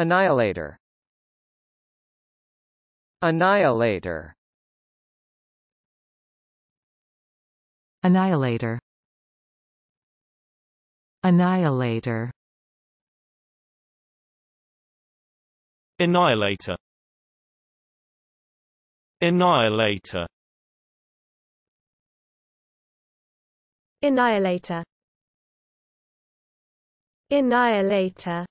Annihilator Annihilator Annihilator Annihilator Annihilator Annihilator Annihilator Annihilator